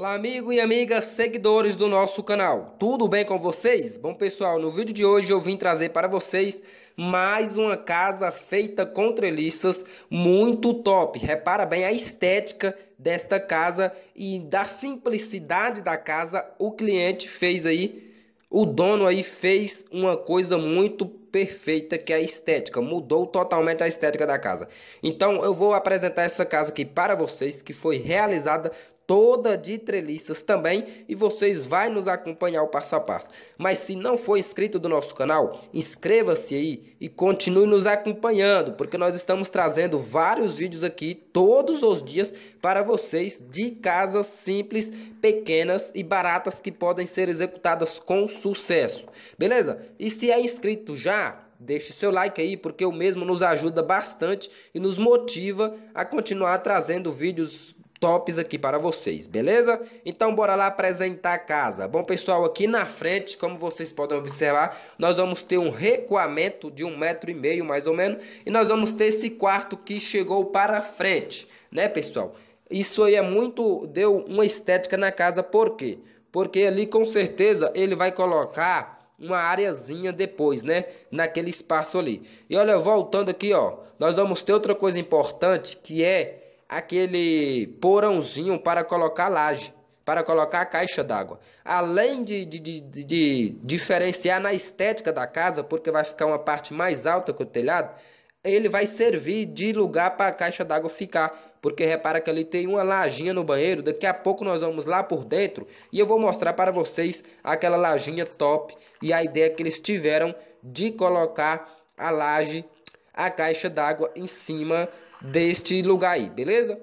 Olá amigo e amiga, seguidores do nosso canal, tudo bem com vocês? Bom pessoal, no vídeo de hoje eu vim trazer para vocês mais uma casa feita com treliças muito top. Repara bem a estética desta casa e da simplicidade da casa, o cliente fez aí, o dono aí fez uma coisa muito perfeita que é a estética, mudou totalmente a estética da casa. Então eu vou apresentar essa casa aqui para vocês que foi realizada toda de treliças também e vocês vai nos acompanhar o passo a passo. Mas se não for inscrito do nosso canal, inscreva-se aí e continue nos acompanhando, porque nós estamos trazendo vários vídeos aqui todos os dias para vocês de casas simples, pequenas e baratas que podem ser executadas com sucesso. Beleza? E se é inscrito já, deixe seu like aí, porque o mesmo nos ajuda bastante e nos motiva a continuar trazendo vídeos tops aqui para vocês, beleza? Então bora lá apresentar a casa. Bom pessoal, aqui na frente, como vocês podem observar, nós vamos ter um recuamento de um metro e meio mais ou menos. E nós vamos ter esse quarto que chegou para frente, né pessoal? Isso aí é muito, deu uma estética na casa, por quê? Porque ali com certeza ele vai colocar uma areazinha depois, né? Naquele espaço ali. E olha, voltando aqui, ó, nós vamos ter outra coisa importante que é aquele porãozinho para colocar laje, para colocar a caixa d'água. Além de, de, de, de, diferenciar na estética da casa, porque vai ficar uma parte mais alta que o telhado, ele vai servir de lugar para a caixa d'água ficar. Porque repara que ali tem uma lajinha no banheiro, daqui a pouco nós vamos lá por dentro e eu vou mostrar para vocês aquela lajinha top e a ideia que eles tiveram de colocar a laje, a caixa d'água em cima deste lugar aí, beleza?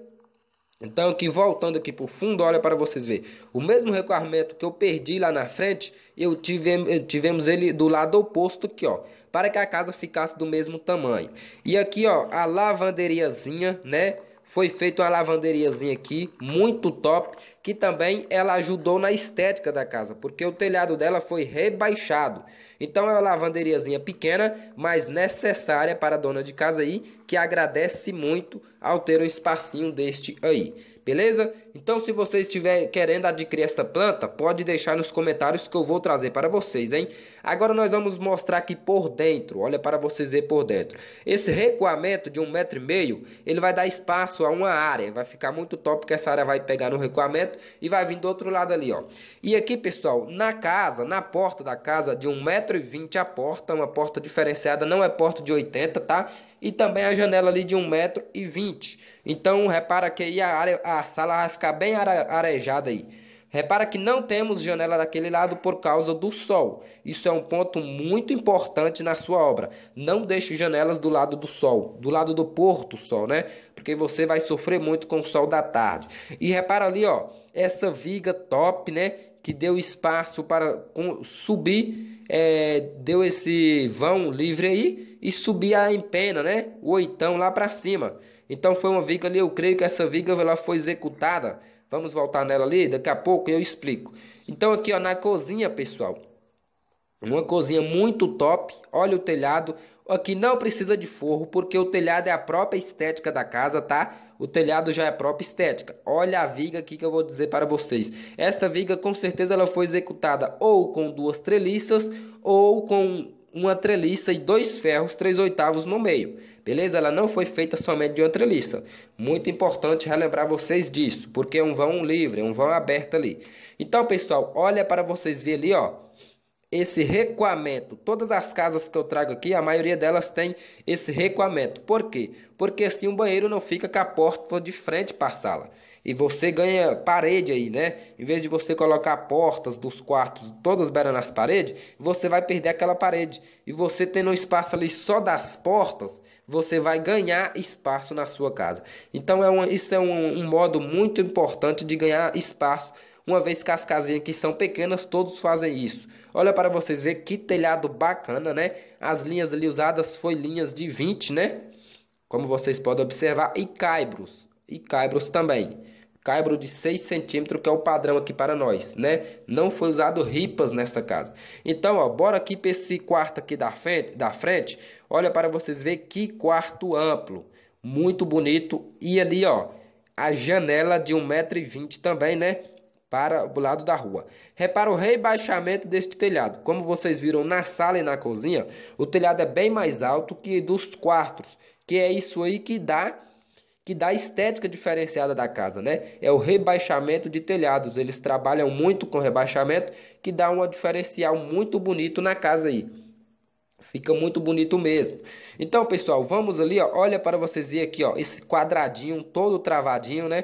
Então, aqui voltando aqui para o fundo, olha para vocês ver. O mesmo recuamento que eu perdi lá na frente, eu tive, tivemos ele do lado oposto aqui, ó. Para que a casa ficasse do mesmo tamanho. E aqui, ó, a lavanderiazinha, né? foi feita uma lavanderiazinha aqui, muito top, que também ela ajudou na estética da casa, porque o telhado dela foi rebaixado. Então é uma lavanderiazinha pequena, mas necessária para a dona de casa aí, que agradece muito ao ter um espacinho deste aí. Beleza? Então, se você estiver querendo adquirir esta planta, pode deixar nos comentários que eu vou trazer para vocês, hein? Agora nós vamos mostrar aqui por dentro, olha para vocês ver por dentro. Esse recuamento de um metro e meio, ele vai dar espaço a uma área, vai ficar muito top porque essa área vai pegar no recuamento e vai vir do outro lado ali, ó. E aqui, pessoal, na casa, na porta da casa, de um metro e vinte a porta, uma porta diferenciada, não é porta de 80, tá? E também a janela ali de um metro e vinte. Então, repara que aí a área, a sala vai ficar ficar bem arejada aí. Repara que não temos janela daquele lado por causa do sol. Isso é um ponto muito importante na sua obra. Não deixe janelas do lado do sol, do lado do porto sol, né? Porque você vai sofrer muito com o sol da tarde. E repara ali, ó, essa viga top, né? Que deu espaço para subir, é, deu esse vão livre aí e subir a empena, né? O oitão lá para cima. Então foi uma viga ali, eu creio que essa viga ela foi executada. Vamos voltar nela ali, daqui a pouco eu explico. Então aqui ó, na cozinha, pessoal. Uma cozinha muito top. Olha o telhado. Aqui não precisa de forro, porque o telhado é a própria estética da casa, tá? O telhado já é a própria estética. Olha a viga aqui que eu vou dizer para vocês. Esta viga, com certeza, ela foi executada ou com duas treliças ou com uma treliça e dois ferros, três oitavos no meio beleza? Ela não foi feita somente de outra lista. Muito importante relembrar vocês disso, porque é um vão livre, é um vão aberto ali. Então, pessoal, olha para vocês verem ali, ó esse recuamento. Todas as casas que eu trago aqui, a maioria delas tem esse recuamento. Por quê? Porque assim o banheiro não fica com a porta de frente para a sala. E você ganha parede aí, né? Em vez de você colocar portas dos quartos todas beirando nas paredes, você vai perder aquela parede. E você tendo um espaço ali só das portas, você vai ganhar espaço na sua casa. Então é isso é um, um modo muito importante de ganhar espaço uma vez que as casinhas que são pequenas, todos fazem isso. Olha para vocês ver que telhado bacana, né? As linhas ali usadas foi linhas de 20, né? Como vocês podem observar. E caibros. E caibros também. Caibro de 6 centímetros, que é o padrão aqui para nós, né? Não foi usado ripas nesta casa. Então, ó, bora aqui para esse quarto aqui da frente, da frente. Olha para vocês ver que quarto amplo. Muito bonito. E ali, ó, a janela de 1,20m também, né? para o lado da rua. Repara o rebaixamento deste telhado. Como vocês viram na sala e na cozinha, o telhado é bem mais alto que dos quartos, que é isso aí que dá que dá a estética diferenciada da casa, né? É o rebaixamento de telhados. Eles trabalham muito com rebaixamento, que dá um diferencial muito bonito na casa aí. Fica muito bonito mesmo. Então, pessoal, vamos ali, ó. Olha para vocês verem aqui, ó, esse quadradinho todo travadinho, né?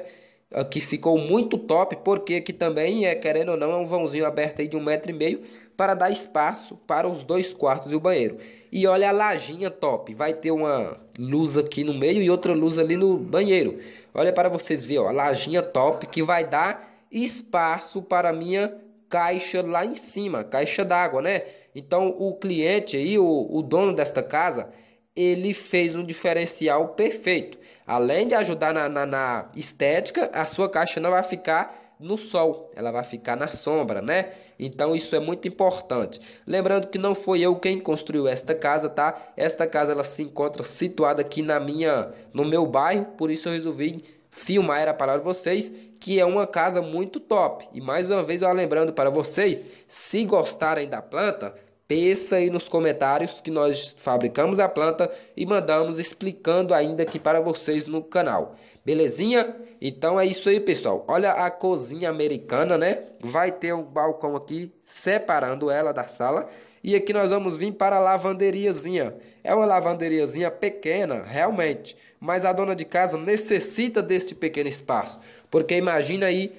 Ah, que ficou muito top, porque aqui também é, querendo ou não, é um vãozinho aberto aí de um metro e meio para dar espaço para os dois quartos e o banheiro. E olha a lajinha top, vai ter uma luz aqui no meio e outra luz ali no banheiro. Olha para vocês verem, ó, a lajinha top que vai dar espaço para a minha caixa lá em cima, caixa d'água, né? Então o cliente aí, o, o dono desta casa, ele fez um diferencial perfeito. Além de ajudar na, na, na, estética, a sua caixa não vai ficar no sol, ela vai ficar na sombra, né? Então isso é muito importante. Lembrando que não foi eu quem construiu esta casa, tá? Esta casa ela se encontra situada aqui na minha, no meu bairro, por isso eu resolvi filmar era para vocês, que é uma casa muito top. E mais uma vez, eu lembrando para vocês, se gostarem da planta, Peça aí nos comentários que nós fabricamos a planta e mandamos explicando ainda aqui para vocês no canal. Belezinha? Então é isso aí, pessoal. Olha a cozinha americana, né? Vai ter um balcão aqui separando ela da sala. E aqui nós vamos vir para a lavanderiazinha. É uma lavanderiazinha pequena, realmente. Mas a dona de casa necessita deste pequeno espaço. Porque imagina aí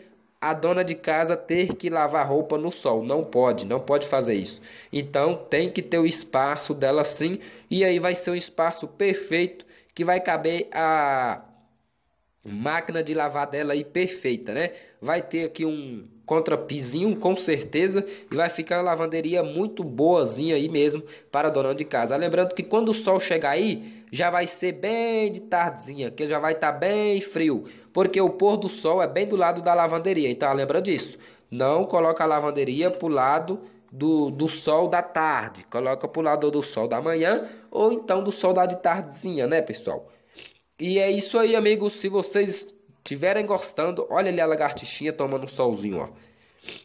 a dona de casa ter que lavar roupa no sol. Não pode, não pode fazer isso. Então tem que ter o espaço dela sim, e aí vai ser um espaço perfeito que vai caber a máquina de lavar dela aí perfeita, né? Vai ter aqui um contrapizinho com certeza e vai ficar uma lavanderia muito boazinha aí mesmo para a dona de casa. Ah, lembrando que quando o sol chegar aí, já vai ser bem de tardezinha, que já vai estar tá bem frio, porque o pôr do sol é bem do lado da lavanderia. Então ah, lembra disso. Não coloca a lavanderia pro lado do, do sol da tarde, coloca para o lado do sol da manhã ou então do sol da de tardezinha, né, pessoal? E é isso aí, amigos. Se vocês estiverem gostando, olha ali a lagartixinha tomando um solzinho, ó.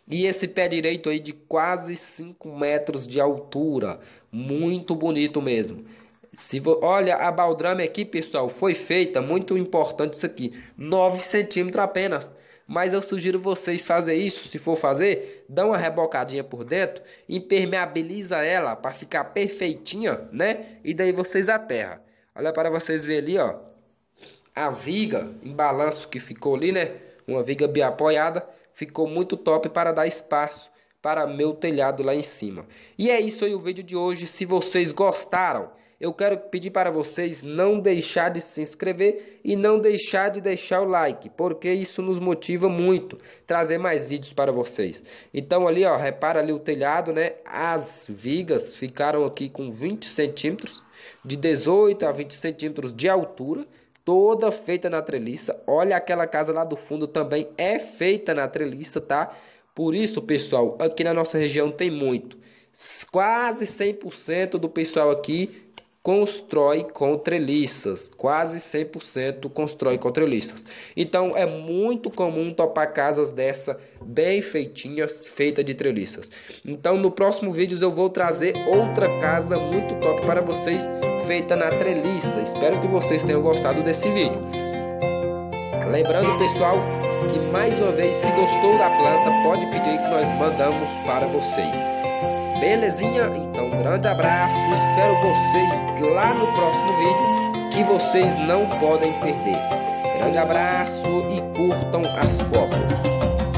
E esse pé direito aí de quase 5 metros de altura, muito bonito mesmo. Se vo... Olha, a baldrame aqui, pessoal, foi feita, muito importante isso aqui, 9 centímetros apenas mas eu sugiro vocês fazer isso, se for fazer, dá uma rebocadinha por dentro, impermeabiliza ela para ficar perfeitinha, né? E daí vocês aterra. Olha para vocês ver ali, ó, a viga em balanço que ficou ali, né? Uma viga bem apoiada, ficou muito top para dar espaço para meu telhado lá em cima. E é isso aí o vídeo de hoje. Se vocês gostaram, eu quero pedir para vocês não deixar de se inscrever e não deixar de deixar o like, porque isso nos motiva muito trazer mais vídeos para vocês. Então ali, ó, repara ali o telhado, né? As vigas ficaram aqui com 20 centímetros, de 18 a 20 centímetros de altura, toda feita na treliça. Olha aquela casa lá do fundo também é feita na treliça, tá? Por isso, pessoal, aqui na nossa região tem muito quase 100% do pessoal aqui constrói com treliças, quase 100% constrói com treliças. Então é muito comum topar casas dessa bem feitinhas, feita de treliças. Então no próximo vídeo eu vou trazer outra casa muito top para vocês, feita na treliça. Espero que vocês tenham gostado desse vídeo. Lembrando pessoal que mais uma vez se gostou da planta pode pedir que nós mandamos para vocês. Belezinha? Então, um grande abraço. Espero vocês lá no próximo vídeo que vocês não podem perder. Grande abraço e curtam as fotos.